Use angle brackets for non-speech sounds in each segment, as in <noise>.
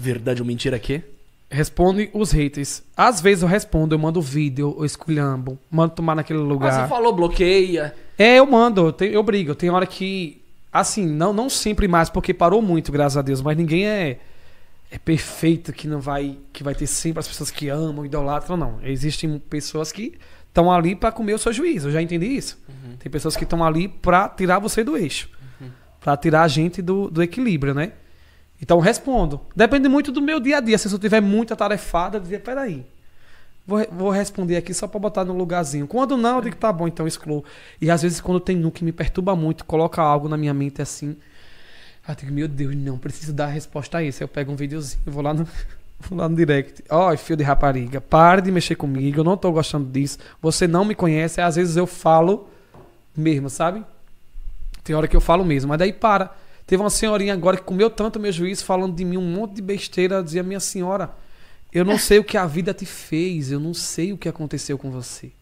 Verdade ou mentira que? Responde os haters. Às vezes eu respondo, eu mando vídeo, eu esculhambo, mando tomar naquele ah, lugar. Mas você falou, bloqueia. É, eu mando, eu, tenho, eu brigo. Tem hora que. Assim, não, não sempre mais, porque parou muito, graças a Deus, mas ninguém é é perfeito, que não vai que vai ter sempre as pessoas que amam, idolatram, não. Existem pessoas que estão ali para comer o seu juízo, eu já entendi isso. Uhum. Tem pessoas que estão ali para tirar você do eixo, uhum. para tirar a gente do, do equilíbrio, né? Então respondo. Depende muito do meu dia a dia. Se eu tiver muita tarefada, eu diria, peraí. Vou, vou responder aqui só para botar no lugarzinho. Quando não, eu digo, tá bom, então excluo. E às vezes quando tem um que me perturba muito, coloca algo na minha mente assim. Eu digo, meu Deus, não preciso dar a resposta a isso. Eu pego um videozinho, vou lá no, <laughs> vou lá no direct. Ó, oh, fio de rapariga, pare de mexer comigo, eu não tô gostando disso. Você não me conhece. Às vezes eu falo mesmo, sabe? Tem hora que eu falo mesmo, mas daí para. Teve uma senhorinha agora que comeu tanto meu juízo, falando de mim um monte de besteira, dizia: "Minha senhora, eu não sei o que a vida te fez, eu não sei o que aconteceu com você."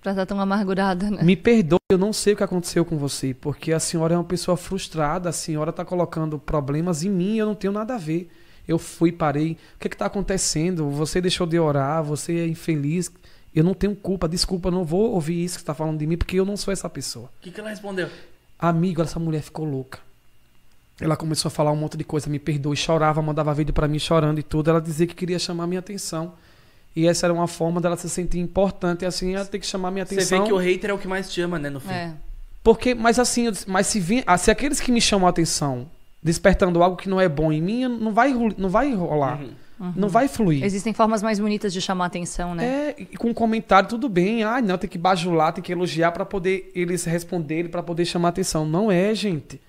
Pra estar tá tão amargurada, né? Me perdoe, eu não sei o que aconteceu com você, porque a senhora é uma pessoa frustrada, a senhora tá colocando problemas em mim, eu não tenho nada a ver. Eu fui, parei. O que é que tá acontecendo? Você deixou de orar, você é infeliz. Eu não tenho culpa, desculpa, não vou ouvir isso que você tá falando de mim, porque eu não sou essa pessoa. O que, que ela respondeu? Amigo, essa mulher ficou louca. Ela começou a falar um monte de coisa, me e chorava, mandava vídeo para mim chorando e tudo. Ela dizia que queria chamar minha atenção. E essa era uma forma dela se sentir importante. assim, ela tem que chamar minha atenção. Você vê que o hater é o que mais te ama, né, no fim. É. Porque, mas assim, disse, mas se, vim, ah, se aqueles que me chamam a atenção despertando algo que não é bom em mim, não vai, não vai rolar. Uhum. Uhum. Não vai fluir. Existem formas mais bonitas de chamar atenção, né? É, com comentário, tudo bem. Ah, não, tem que bajular, tem que elogiar para poder eles responderem, para poder chamar atenção. Não é, gente.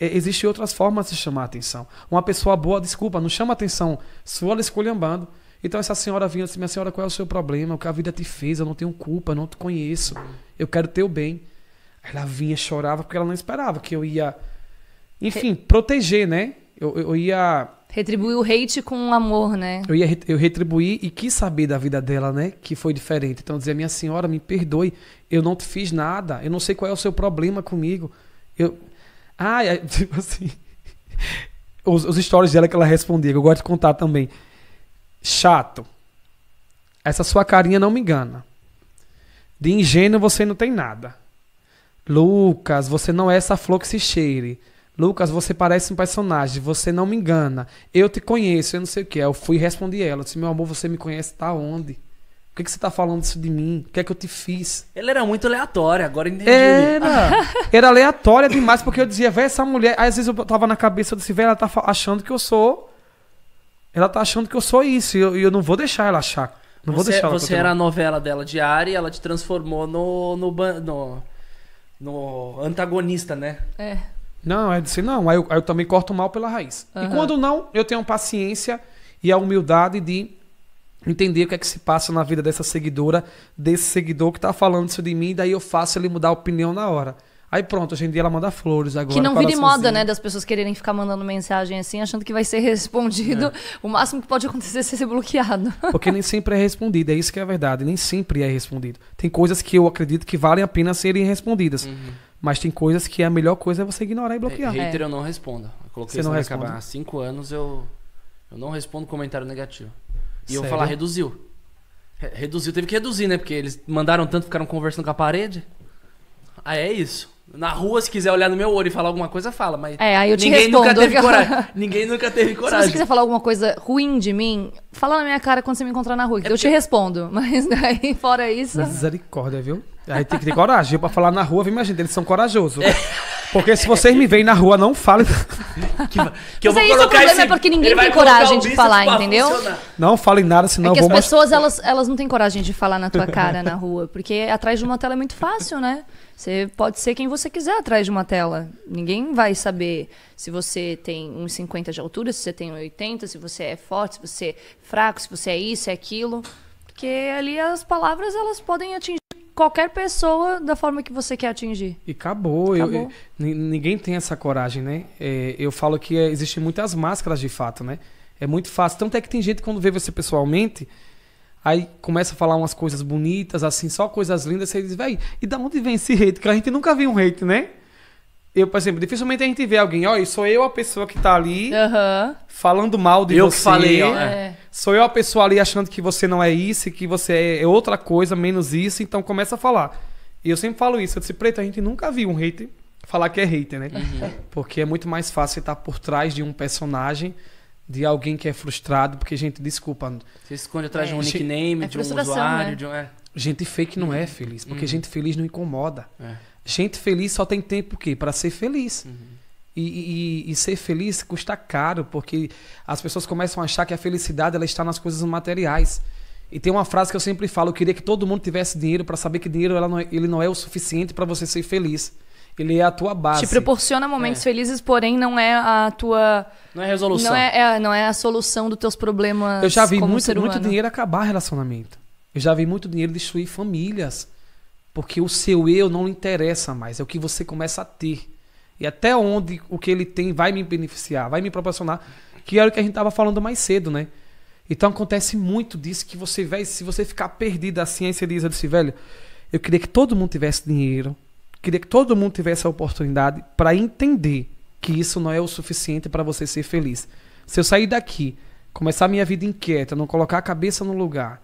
É, existem outras formas de chamar a atenção. Uma pessoa boa, desculpa, não chama atenção sua esculhambando. Então essa senhora vinha assim, minha senhora, qual é o seu problema? O que a vida te fez? Eu não tenho culpa, eu não te conheço. Eu quero teu bem. Ela vinha, chorava, porque ela não esperava que eu ia... Enfim, Re... proteger, né? Eu, eu, ia... Retribuir o hate com amor, né? Eu ia re... eu retribuir e quis saber da vida dela, né? Que foi diferente. Então eu dizia, minha senhora, me perdoe. Eu não te fiz nada. Eu não sei qual é o seu problema comigo. Eu, ah, <laughs> tipo assim. Os, os stories dela que ela respondia, que eu gosto de contar também. Chato. Essa sua carinha não me engana. De ingênuo você não tem nada. Lucas, você não é essa flor que se cheire. Lucas, você parece um personagem, você não me engana. Eu te conheço, eu não sei o que. É. Eu fui e respondi ela. Eu disse, meu amor, você me conhece, tá onde? que, que você tá falando isso de mim? O que é que eu te fiz? Ele era muito aleatório, agora entendi. Era, né? <laughs> era aleatória demais, porque eu dizia, velho, essa mulher. Aí, às vezes eu tava na cabeça, eu disse, velho, ela tá achando que eu sou. Ela tá achando que eu sou isso, e eu, eu não vou deixar ela achar. Não você, vou deixar ela Você continuar. era a novela dela diária e ela te transformou no, no, no, no antagonista, né? É. Não, é disse, não. Aí eu, aí eu também corto mal pela raiz. Uhum. E quando não, eu tenho paciência e a humildade de entender o que é que se passa na vida dessa seguidora, desse seguidor que está falando isso de mim, daí eu faço ele mudar a opinião na hora. Aí pronto, hoje em dia ela manda flores agora. Que não vire moda, né? Das pessoas quererem ficar mandando mensagem assim, achando que vai ser <laughs> respondido. É. O máximo que pode acontecer é ser bloqueado. <laughs> Porque nem sempre é respondido, é isso que é a verdade. Nem sempre é respondido. Tem coisas que eu acredito que valem a pena serem respondidas. Uhum. Mas tem coisas que a melhor coisa é você ignorar e é, bloquear. É, hater é. eu não respondo. Eu coloquei você isso não responde? Há cinco anos eu, eu não respondo comentário negativo. E eu falar, reduziu. Reduziu, teve que reduzir, né? Porque eles mandaram tanto, ficaram conversando com a parede. Aí ah, é isso. Na rua, se quiser olhar no meu olho e falar alguma coisa, fala, mas. É, aí eu te ninguém nunca teve coragem. Ninguém nunca teve Se você quiser falar alguma coisa ruim de mim, fala na minha cara quando você me encontrar na rua, é eu te respondo. <laughs> Mas daí, fora isso. Misericórdia, viu? Aí tem que ter coragem. Eu, pra falar na rua, imagina, eles são corajosos. É. Porque se vocês me veem na rua, não falem. que, que Mas é isso o problema, esse... é porque ninguém tem coragem de falar, entendeu? Não falem nada, senão é que eu vou... as pessoas, elas, elas não têm coragem de falar na tua <laughs> cara na rua. Porque atrás de uma tela é muito fácil, né? Você pode ser quem você quiser atrás de uma tela. Ninguém vai saber se você tem uns 50 de altura, se você tem 80, se você é forte, se você é fraco, se você é isso, é aquilo. Porque ali as palavras elas podem atingir qualquer pessoa da forma que você quer atingir. E acabou. acabou. Eu, eu, ninguém tem essa coragem, né? É, eu falo que é, existem muitas máscaras de fato, né? É muito fácil. Tanto é que tem gente quando vê você pessoalmente, aí começa a falar umas coisas bonitas, assim, só coisas lindas, você diz, velho, e da onde vem esse hate? Porque a gente nunca viu um hate, né? Eu, por exemplo, dificilmente a gente vê alguém, olha, sou eu a pessoa que tá ali falando mal de eu você. Eu falei, ó. É. é sou eu a pessoa ali achando que você não é isso, que você é, é outra coisa, menos isso, então começa a falar. E eu sempre falo isso, eu disse, preto, a gente nunca viu um hater falar que é hater, né? Uhum. <laughs> Porque é muito mais fácil estar tá por trás de um personagem de alguém que é frustrado, porque, gente, desculpa. Você esconde atrás é, de um é, nickname, é de um né? usuário, né? de um. É. Gente fake não é uhum. é feliz, porque uhum. gente feliz não incomoda. Gente feliz só tem tempo o quê? Para ser feliz. Uhum. E, e, e, ser feliz custa caro, porque as pessoas começam a achar que a felicidade ela está nas coisas materiais. E tem uma frase que eu sempre falo: eu queria que todo mundo tivesse dinheiro para saber que dinheiro ela não é, ele não é o suficiente para você ser feliz. Ele é a tua base. Te proporciona momentos é. felizes, porém não é a tua. Não é resolução. Não é, é, não é a solução dos teus problemas. Eu já vi muito, muito dinheiro acabar relacionamento. Eu já vi muito dinheiro destruir famílias. Porque o seu eu não interessa mais. É o que você começa a ter. E até onde o que ele tem vai me beneficiar, vai me proporcionar. Que era o que a gente estava falando mais cedo, né? Então acontece muito disso que você, vai, se você ficar perdido, a assim, ciência diz, assim, velho, eu queria que todo mundo tivesse dinheiro, queria que todo mundo tivesse a oportunidade para entender que isso não é o suficiente para você ser feliz. Se eu sair daqui, começar minha vida inquieta, não colocar a cabeça no lugar,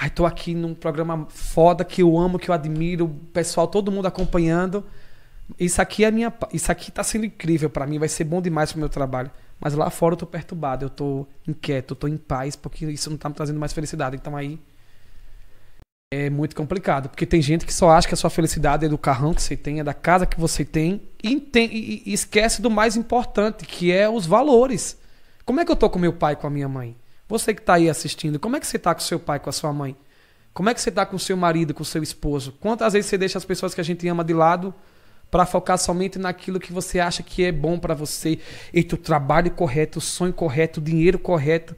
Ai, tô aqui num programa foda que eu amo, que eu admiro, o pessoal, todo mundo acompanhando. Isso aqui é minha, isso aqui tá sendo incrível para mim, vai ser bom demais pro meu trabalho. Mas lá fora eu tô perturbado, eu tô inquieto, eu tô em paz, porque isso não tá me trazendo mais felicidade. Então aí é muito complicado, porque tem gente que só acha que a sua felicidade é do carrão que você tem, é da casa que você tem, e, tem, e, esquece do mais importante, que é os valores. Como é que eu tô com meu pai, com a minha mãe? Você que tá aí assistindo, como é que você tá com seu pai, com a sua mãe? Como é que você tá com seu marido, com seu esposo? Quantas vezes você deixa as pessoas que a gente ama de lado? para focar somente naquilo que você acha que é bom para você, entre o trabalho correto, o sonho correto, o dinheiro correto.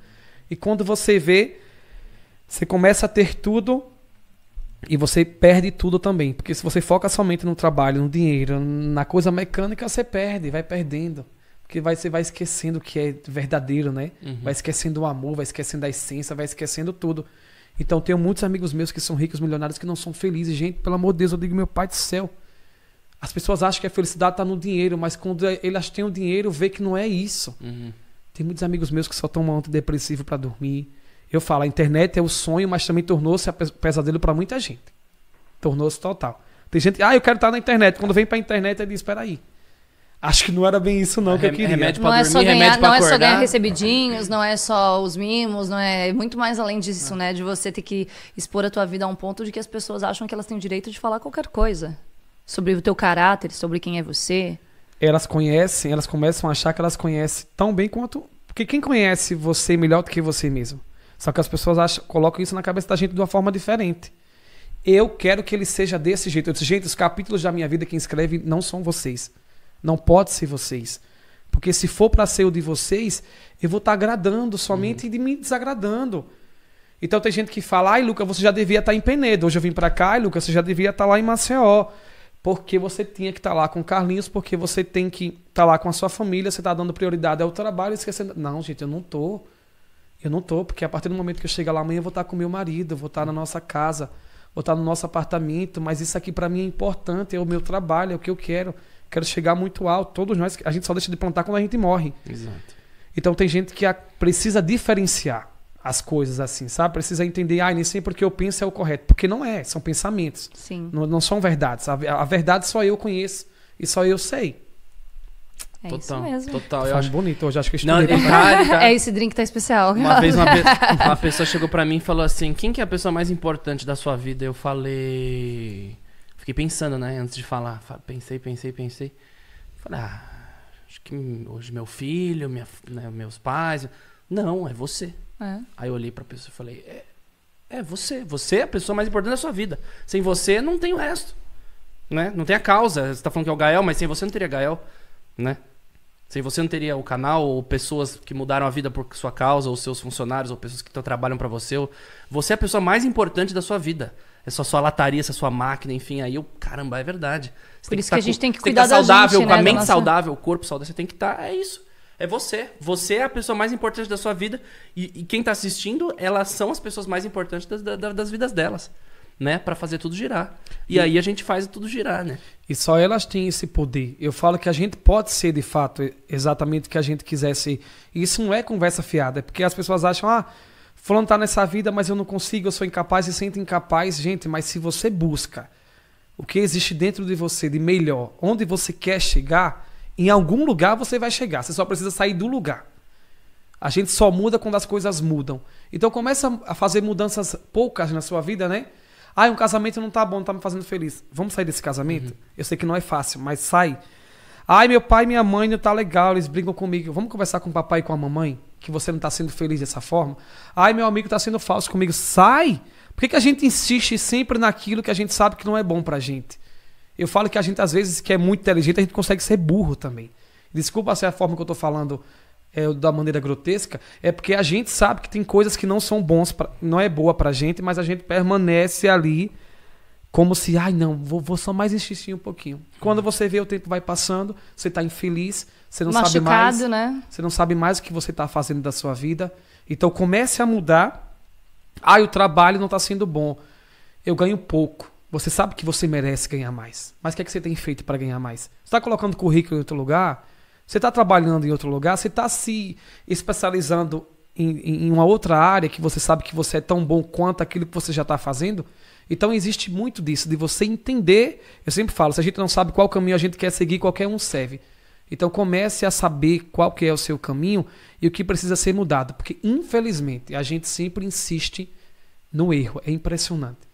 E quando você vê, você começa a ter tudo e você perde tudo também, porque se você foca somente no trabalho, no dinheiro, na coisa mecânica, você perde, vai perdendo. Porque vai, você vai esquecendo o que é verdadeiro, né? Uhum. Vai esquecendo o amor, vai esquecendo a essência, vai esquecendo tudo. Então, tenho muitos amigos meus que são ricos, milionários, que não são felizes. Gente, pelo amor de Deus, eu digo, meu pai do céu, as pessoas acham que a felicidade está no dinheiro, mas quando é, elas têm o dinheiro, vê que não é isso. Uhum. Tem muitos amigos meus que só tomam antidepressivo para dormir. Eu falo, a internet é o sonho, mas também tornou-se pesadelo para muita gente. Tornou-se total. Tem gente, ah, eu quero estar tá na internet. Quando vem para a internet, ele diz, espera aí. Acho que não era bem isso não é que eu é queria. Remédio para não dormir, é só ganhar, remédio Não é só ganhar recebidinhos, não é só os mimos, não é... Muito mais além disso, não. né? De você ter que expor a tua vida a um ponto de que as pessoas acham que elas têm o direito de falar qualquer coisa sobre o teu caráter, sobre quem é você. Elas conhecem, elas começam a achar que elas conhecem tão bem quanto. Porque quem conhece você melhor do que você mesmo? Só que as pessoas acham, colocam isso na cabeça da gente de uma forma diferente. Eu quero que ele seja desse jeito. Desse gente, os capítulos da minha vida que escreve não são vocês. Não pode ser vocês. Porque se for para ser o de vocês, eu vou estar tá agradando somente uhum. e de me desagradando. Então tem gente que fala, ai, Luca, você já devia estar tá em Penedo. Hoje eu vim para cá, e Luca, você já devia estar tá lá em Maceió porque você tinha que estar tá lá com o Carlinhos, porque você tem que estar tá lá com a sua família, você está dando prioridade ao trabalho, esquecendo. Não, gente, eu não tô. Eu não tô, porque a partir do momento que eu chegar lá amanhã, eu vou estar tá com meu marido, vou estar tá na nossa casa, vou estar tá no nosso apartamento, mas isso aqui para mim é importante, é o meu trabalho, é o que eu quero. Quero chegar muito alto. Todos nós, a gente só deixa de plantar quando a gente morre. Exato. Então tem gente que precisa diferenciar as coisas assim, sabe? Precisa entender, ah, nem sempre porque eu penso é o correto. Porque não é, são pensamentos. Sim. Não, não são verdades. A, a, verdade só eu conheço e só eu sei. É total, isso mesmo. Total. Tá eu acho bonito hoje, acho que eu não, é, <laughs> é, cara, é, esse drink tá especial. Uma vez uma, pe... <laughs> uma pessoa chegou para mim e falou assim: quem que é a pessoa mais importante da sua vida? Eu falei. Fiquei pensando, né, antes de falar. Pensei, pensei, pensei. Falei, ah, acho que hoje meu filho, minha, né, meus pais. Não, é você. É. Aí eu olhei pra pessoa e falei: é, é, você. Você é a pessoa mais importante da sua vida. Sem você, não tem o resto. Né? Não tem a causa. Você tá falando que é o Gael, mas sem você não teria Gael. Né? Sem você não teria o canal, ou pessoas que mudaram a vida por sua causa, ou seus funcionários, ou pessoas que trabalham para você. Ou... Você é a pessoa mais importante da sua vida. Essa sua lataria, essa sua máquina, enfim, aí eu, caramba, é verdade. Você por isso que, tá que a gente com, tem que cuidar tem que tá saudável, da gente, né? com a né, mente nossa... saudável, o corpo saudável, você tem que estar, tá, é isso é você. Você é a pessoa mais importante da sua vida. E, e quem está assistindo, elas são as pessoas mais importantes das, das, das vidas delas. Né, para fazer tudo girar. E, e aí a gente faz tudo girar, né? E só elas têm esse poder. Eu falo que a gente pode ser de fato exatamente o que a gente quiser ser. E isso não é conversa fiada, é porque as pessoas acham, ah, Fulano tá nessa vida, mas eu não consigo, eu sou incapaz e sinto incapaz. Gente, mas se você busca o que existe dentro de você de melhor, onde você quer chegar, em algum lugar você vai chegar, você só precisa sair do lugar. A gente só muda quando as coisas mudam. Então começa a fazer mudanças poucas na sua vida, né? Ah, um casamento não tá bom, não tá me fazendo feliz. Vamos sair desse casamento? Uhum. Eu sei que não é fácil, mas sai. Ai, meu pai e minha mãe não tá legal, eles brigam comigo. Vamos conversar com o papai e com a mamãe? Que você não tá sendo feliz dessa forma? Ai, meu amigo tá sendo falso comigo. Sai! Por que, que a gente insiste sempre naquilo que a gente sabe que não é bom pra gente? Eu falo que a gente, às vezes, que é muito inteligente, a gente consegue ser burro também. Desculpa se é a forma que eu tô falando é, da maneira grotesca, é porque a gente sabe que tem coisas que não são bons, pra, não é boa pra gente, mas a gente permanece ali como se, ai não, vou, vou só mais insistir um pouquinho. Quando você vê o tempo vai passando, você tá infeliz, você não Machucado, sabe mais, né? você não sabe mais o que você tá fazendo da sua vida. Então comece a mudar. Ai, o trabalho não tá sendo bom. Eu ganho pouco. Você sabe que você merece ganhar mais. Mas o que, é que você tem feito para ganhar mais? Você está colocando currículo em outro lugar? Você está trabalhando em outro lugar? Você está se especializando em, em, uma outra área que você sabe que você é tão bom quanto aquilo que você já está fazendo? Então existe muito disso, de você entender. Eu sempre falo, se a gente não sabe qual caminho a gente quer seguir, qualquer um serve. Então comece a saber qual que é o seu caminho e o que precisa ser mudado. Porque, infelizmente, a gente sempre insiste no erro. É impressionante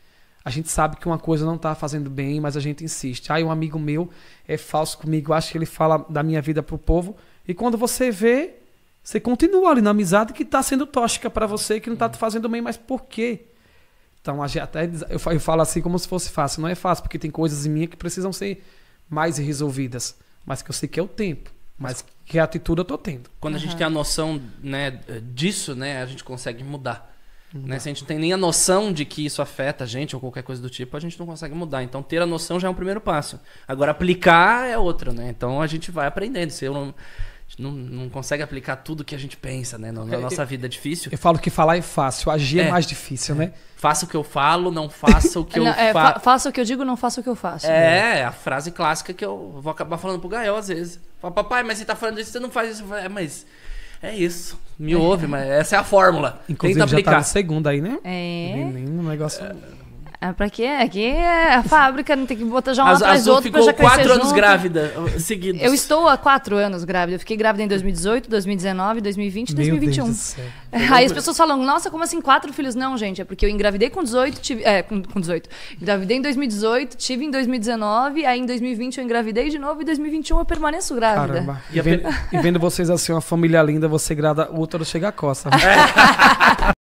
a gente sabe que uma coisa não está fazendo bem, mas a gente insiste. Aí ah, um amigo meu é falso comigo, acho que ele fala da minha vida pro povo. E quando você vê, você continua ali na amizade que está sendo tóxica para você, que não está te fazendo bem, mas por quê? Então, até eu falo assim como se fosse fácil. Não é fácil, porque tem coisas em mim que precisam ser mais resolvidas. Mas que eu sei que é o tempo. Mas que é atitude eu tô tendo. Quando uhum. a gente tem a noção né, disso, né, a gente consegue mudar. Né? Se a gente não tem nem a noção de que isso afeta a gente ou qualquer coisa do tipo, a gente não consegue mudar. Então, ter a noção já é um primeiro passo. Agora, aplicar é outro, né? Então, a gente vai aprendendo. Se eu não, não, não consegue aplicar tudo que a gente pensa, né? Na, na é, nossa vida é difícil. Eu falo que falar é fácil, agir é, é mais difícil, né? é. né? Faça o que eu falo, não faça o que <laughs> não, eu é, faço. Fa faça o que eu digo, não faça o que eu faço. É, né? a frase clássica que eu vou acabar falando pro Gael às vezes. Fala, papai, mas você tá falando isso, você não faz isso. Falo, é, mas é isso. Me ouve, mas essa é a fórmula. Inclusive, Tenta aplicar. já tá na segunda aí, né? É. Menino, um negócio... É... É pra quê? Aqui é a fábrica, não tem que botar já um Azul, atrás do outro ficou pra já quatro anos junto. grávida uh, seguidos. Eu estou há quatro anos grávida. Eu fiquei grávida em 2018, 2019, 2020 e 2021. É, aí as pessoas falam, nossa, como assim quatro filhos? Não, gente, é porque eu engravidei com 18, tive... É, com, com 18. Engravidei em 2018, tive em 2019, aí em 2020 eu engravidei de novo e em 2021 eu permaneço grávida. Caramba. E vendo, e vendo vocês assim, uma família linda, você grada o útero chega a costa. É. <laughs>